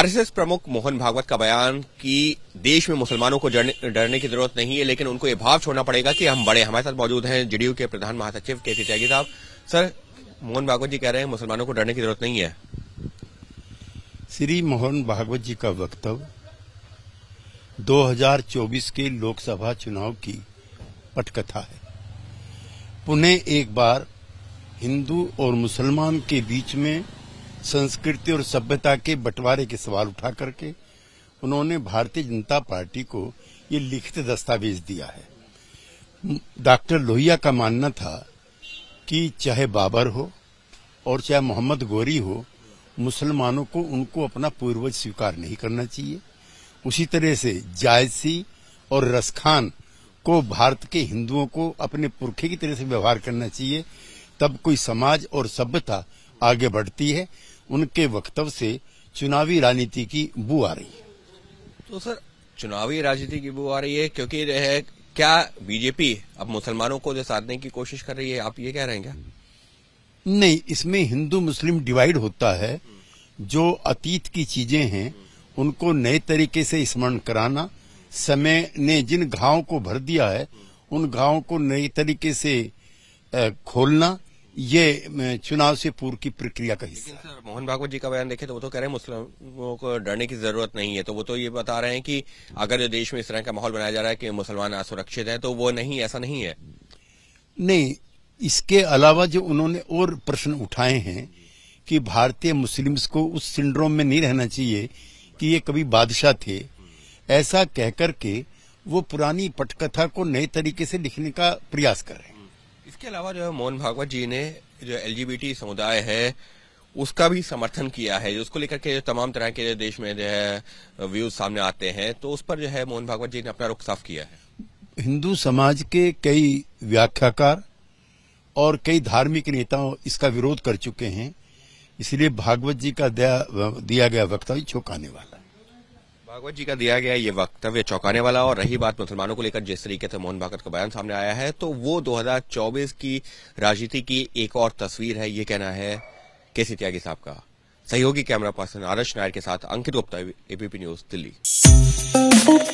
RSS प्रमुख मोहन भागवत का बयान कि देश में मुसलमानों को डरने की जरूरत नहीं है लेकिन उनको यह भाव छोड़ना पड़ेगा कि हम बड़े हमारे साथ मौजूद हैं जेडीयू के प्रधान महासचिव के सी त्यागी साहब सर मोहन भागवत जी कह रहे हैं मुसलमानों को डरने की जरूरत नहीं है श्री मोहन भागवत जी का वक्तव्य 2024 के लोकसभा चुनाव की पटकथा है पुनः एक बार हिंदू और मुसलमान के बीच में संस्कृति और सभ्यता के बंटवारे के सवाल उठा करके उन्होंने भारतीय जनता पार्टी को ये लिखित दस्तावेज दिया है डॉक्टर लोहिया का मानना था कि चाहे बाबर हो और चाहे मोहम्मद गोरी हो मुसलमानों को उनको अपना पूर्वज स्वीकार नहीं करना चाहिए उसी तरह से जायसी और रसखान को भारत के हिंदुओं को अपने पुरखे की तरह से व्यवहार करना चाहिए तब कोई समाज और सभ्यता आगे बढ़ती है उनके वक्तव्य से चुनावी राजनीति की बू आ रही है तो सर चुनावी राजनीति की बू आ रही है क्योंकि है क्या बीजेपी अब मुसलमानों को साधने की कोशिश कर रही है आप ये कह रहे हैं क्या नहीं इसमें हिंदू मुस्लिम डिवाइड होता है जो अतीत की चीजें हैं उनको नए तरीके से स्मरण कराना समय ने जिन घावों को भर दिया है उन घावों को नए तरीके से खोलना ये चुनाव से पूर्व की प्रक्रिया का हिस्सा मोहन भागवत जी का बयान देखे तो वो तो कह रहे हैं मुस्लिमों को डरने की जरूरत नहीं है तो वो तो ये बता रहे हैं कि अगर जो देश में इस तरह का माहौल बनाया जा रहा है कि मुसलमान असुरक्षित हैं तो वो नहीं ऐसा नहीं है नहीं इसके अलावा जो उन्होंने और प्रश्न उठाए हैं कि भारतीय मुस्लिम्स को उस सिंड्रोम में नहीं रहना चाहिए कि ये कभी बादशाह थे ऐसा कहकर के वो पुरानी पटकथा को नए तरीके से लिखने का प्रयास कर रहे हैं इसके अलावा जो है मोहन भागवत जी ने जो एल समुदाय है उसका भी समर्थन किया है उसको लेकर के तमाम तरह के देश में जो है व्यूज सामने आते हैं तो उस पर जो है मोहन भागवत जी ने अपना रुख साफ किया है हिंदू समाज के कई व्याख्याकार और कई धार्मिक नेताओं इसका विरोध कर चुके हैं इसलिए भागवत जी का दिया, दिया गया वक्तव्य चौंकाने वाला है भागवत जी का दिया गया ये वक्तव्य चौंकाने वाला और रही बात मुसलमानों को लेकर जिस तरीके से मोहन भागवत का बयान सामने आया है तो वो 2024 की राजनीति की एक और तस्वीर है ये कहना है के सी त्यागी साहब का सहयोगी कैमरा पर्सन आदर्श नायर के साथ अंकित गुप्ता एबीपी न्यूज दिल्ली